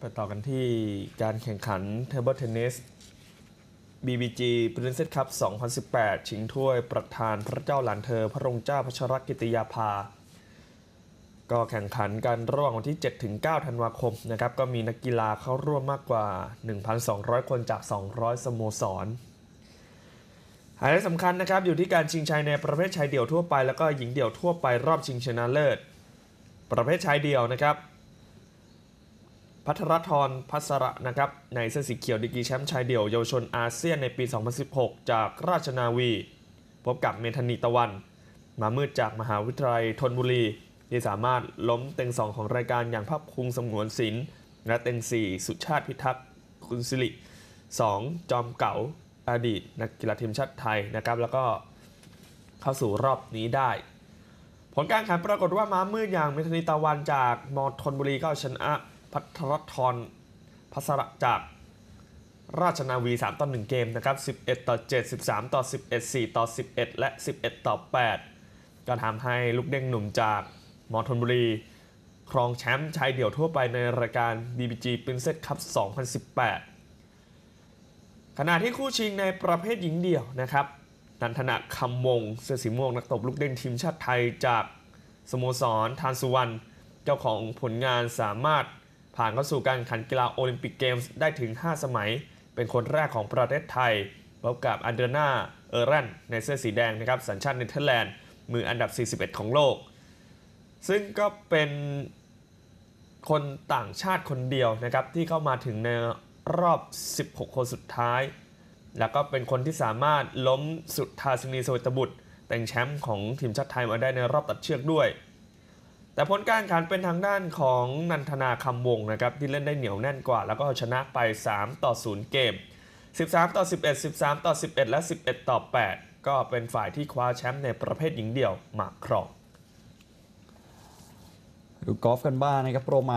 ไปต่อกันที่การแข่งขันเทเบิลเทนนิส BBG Princess Cup 2018 ชิงถ้วยประธานพระเจ้าหลานเธอ พระองค์เจ้าพัชรกิติยาภา ก็แข่งขันกันระหว่างวันที่ 7-9ธันวาคมนะครับ ก็มีนักกีฬาเข้าร่วมมากกว่า 1,200 คนจาก 200 สโมสรไฮไลท์สำคัญนะครับ อยู่ที่การชิงชัยในประเภทชายเดี่ยวทั่วไป แล้วก็หญิงเดี่ยวทั่วไปรอบชิงชนะเลิศประเภทชายเดี่ยวนะครับพัทรธรพัสระนะครับในเส้นสีเขียวดีกีแชมป์ชายเดี่ยว เยาวชนอาเซียนในปี 2016 จากราชนาวี พบกับเมธานีตะวัน มามืดจากมหาวิทยาลัยธนบุรี ที่สามารถล้มเต็ง2 ของรายการอย่างภาพคุงสมวนศิลป์และเต็ง 4 สุชาติพิทักษ์คุณสิริ 2 จอมเก๋าอดีตนักกีฬาทีมชาติไทยนะครับ แล้วก็เข้าสู่รอบนี้ได้ผลการแข่งปรากฏว่าม้ามืดอย่างเมธานีตะวัน จากมอทนบุรีก็ชนะพัทรทรพัสระจากราชนาวี 3ต่อ1เกมนะครับ11ต่อ7 13 ต่อ11 4 ต่อ 11 และ 11ต่อ8ก็ทำให้ลูกเด้งหนุ่มจาก มอทนบุรี ครองแชมป์ชายเดี่ยวทั่วไปในรายการ BBG Princess Cup 2018 ขณะที่คู่ชิงในประเภทหญิงเดี่ยวนะครับนันทนาคำมงเสื้อสีม่วงนักตบลูกเด้งทีมชาติไทยจาก สโมสร ทานสุวรรณเจ้าของผลงานสามารถผ่านเข้าสู่การขันกีฬาโอลิมปิกเกมส์ได้ถึง 5 สมัย เป็นคนแรกของประเทศไทย พบกับอันเดอร์นา เออรันในเสื้อสีแดงนะครับ สัญชาติเนเธอร์แลนด์ มืออันดับ 41 ของโลก ซึ่งก็เป็นคนต่างชาติคนเดียวนะครับที่เข้ามาถึงในรอบ 16 คนสุดท้าย แล้วก็เป็นคนที่สามารถล้มสุดทาสินีสวิตบุตร แต่งแชมป์ของทีมชาติไทยมาได้ในรอบตัดเชือกด้วยแต่ผลการขันเป็นทางด้านของนันทนาคำวงนะครับ ที่เล่นได้เหนียวแน่นกว่า แล้วก็ชนะไป 3 ต่อ 0 เกม 13 ต่อ 11 13 ต่อ 11 และ 11 ต่อ 8 ก็เป็นฝ่ายที่คว้าแชมป์ในประเภทหญิงเดี่ยวมาครองดูกอล์ฟกันบ้างนะครับโปรมา